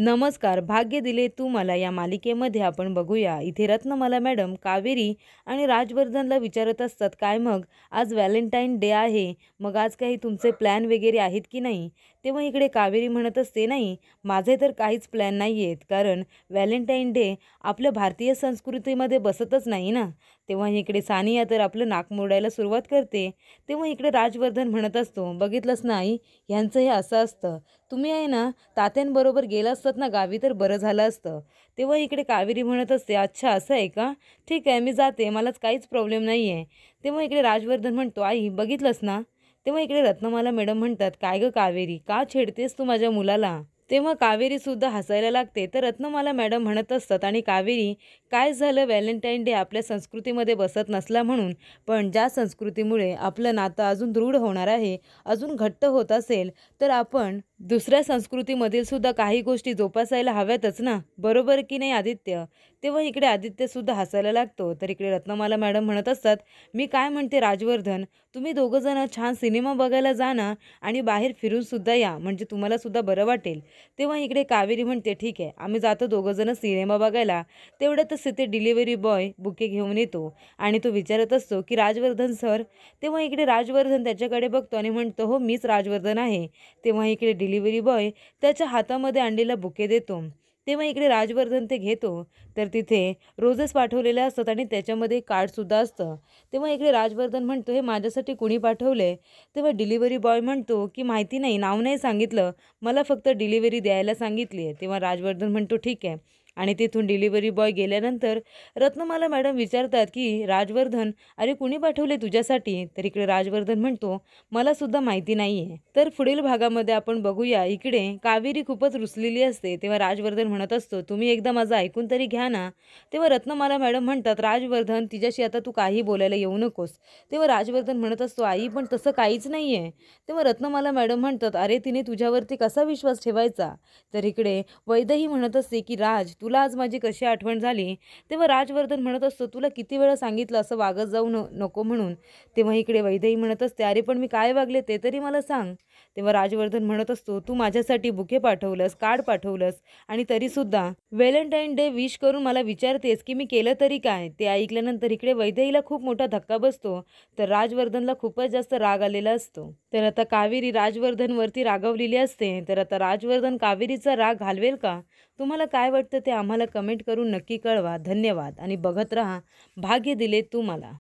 नमस्कार भाग्य दिले तू मला या मालिकेमध्ये आपण बघूया इथे रत्नमाला मॅडम कावेरी आणि राजवर्धनला विचारत असतात काय मग आज व्हॅलेंटाईन डे आहे मग आज काही तुमचे प्लॅन वगैरे आहेत की नाही तेव्हा इकडे कावेरी म्हणत असते नाही माझे तर काहीच प्लॅन नाही आहेत कारण व्हॅलेंटाईन डे आपल्या भारतीय संस्कृतीमध्ये बसतच नाही ना तेव्हा इकडे सानिया तर आपलं नाक मोडायला सुरुवात करते तेव्हा इकडे राजवर्धन म्हणत असतो बघितलंच नाही यांचं हे असं असतं तुम्ही आहे ना तात्यांबरोबर गेला असतात ना गावी तर बरं झालं असतं तेव्हा इकडे कावेरी म्हणत असते अच्छा असं आहे का ठीक आहे मी जाते मलाच काहीच प्रॉब्लेम नाही आहे तेव्हा इकडे राजवर्धन म्हणतो आई बघितलंस ना तेव्हा इकडे रत्नमाला मॅडम म्हणतात काय गं कावेरी का छेडतेस तू माझ्या मुलाला तेव्हा कावेरीसुद्धा हसायला लागते तर रत्नमाला मॅडम म्हणत असतात आणि कावेरी काय झालं व्हॅलेंटाईन डे आपल्या संस्कृतीमध्ये बसत नसला म्हणून पण ज्या संस्कृतीमुळे आपलं नातं अजून दृढ होणार आहे अजून घट्ट होत असेल तर आपण दुसऱ्या संस्कृतीमधील सुद्धा काही गोष्टी जोपासायला हव्यातच ना बरोबर की नाही आदित्य तेव्हा इकडे आदित्यसुद्धा हसायला लागतो तर इकडे रत्नमाला मॅडम म्हणत असतात मी काय म्हणते राजवर्धन तुम्ही दोघंजणं छान सिनेमा बघायला जा ना आणि बाहेर फिरूनसुद्धा या म्हणजे तुम्हालासुद्धा बरं वाटेल तेव्हा इकडे कावेरी म्हणते ठीक आहे आम्ही जातो दोघंजणं सिनेमा बघायला तेवढ्यातच तिथे डिलिव्हरी बॉय बुके घेऊन येतो आणि तो विचारत असतो की राजवर्धन सर तेव्हा इकडे राजवर्धन त्याच्याकडे बघतो आणि म्हणतो हो मीच राजवर्धन आहे तेव्हा इकडे डिलिव्हरी बॉय त्याच्या हातामध्ये अंडीला बुके देतो तेव्हा इकडे राजवर्धन ते घेतो तर तिथे रोजच पाठवलेले असतात आणि त्याच्यामध्ये कार्डसुद्धा असतं तेव्हा इकडे राजवर्धन म्हणतो हे माझ्यासाठी कुणी पाठवले तेव्हा डिलिव्हरी बॉय म्हणतो की माहिती नाही नाव नाही सांगितलं मला फक्त डिलिव्हरी द्यायला सांगितली आहे तेव्हा राजवर्धन म्हणतो ठीक आहे आणि तिथून डिलिव्हरी बॉय गेल्यानंतर रत्नमाला मॅडम विचारतात की राजवर्धन अरे कुणी पाठवले तुझ्यासाठी तर इकडे राजवर्धन म्हणतो मला सुद्धा माहिती नाही आहे तर पुढील भागामध्ये आपण बघूया इकडे कावेरी खूपच रुसलेली असते तेव्हा राजवर्धन म्हणत असतो तुम्ही एकदा माझं ऐकून तरी घ्या ना तेव्हा रत्नमाला मॅडम म्हणतात राजवर्धन तिच्याशी आता तू काही बोलायला येऊ नकोस तेव्हा राजवर्धन म्हणत असतो आई पण तसं काहीच नाही आहे तेव्हा रत्नमाला मॅडम म्हणतात अरे तिने तुझ्यावरती कसा विश्वास ठेवायचा तर इकडे वैद्यही म्हणत असते की राज तू तुला आज माझी कशी आठवण झाली तेव्हा राजवर्धन म्हणत असतो तुला किती वेळा सांगितलं असं वागत जाऊ नको म्हणून तेव्हा इकडे वैदही म्हणत असते अरे पण मी काय वागले ते तरी मला सांग तेव्हा राजवर्धन म्हणत असतो तू माझ्यासाठी बुके पाठवलंस कार्ड पाठवलंस आणि तरीसुद्धा व्हॅलेंटाईन डे विश करून मला विचारतेस की मी केलं तरी काय ते ऐकल्यानंतर इकडे वैदईला खूप मोठा धक्का बसतो तर राजवर्धनला खूपच जास्त राग आलेला असतो तर आता कावेरी राजवर्धनवरती रागवलेली असते तर आता राजवर्धन कावेरीचा राग घालवेल का तुम्हाला काय वाटतं ते आम्हाला कमेंट करून नक्की कळवा धन्यवाद आणि बघत रहा भाग्य दिले तू मला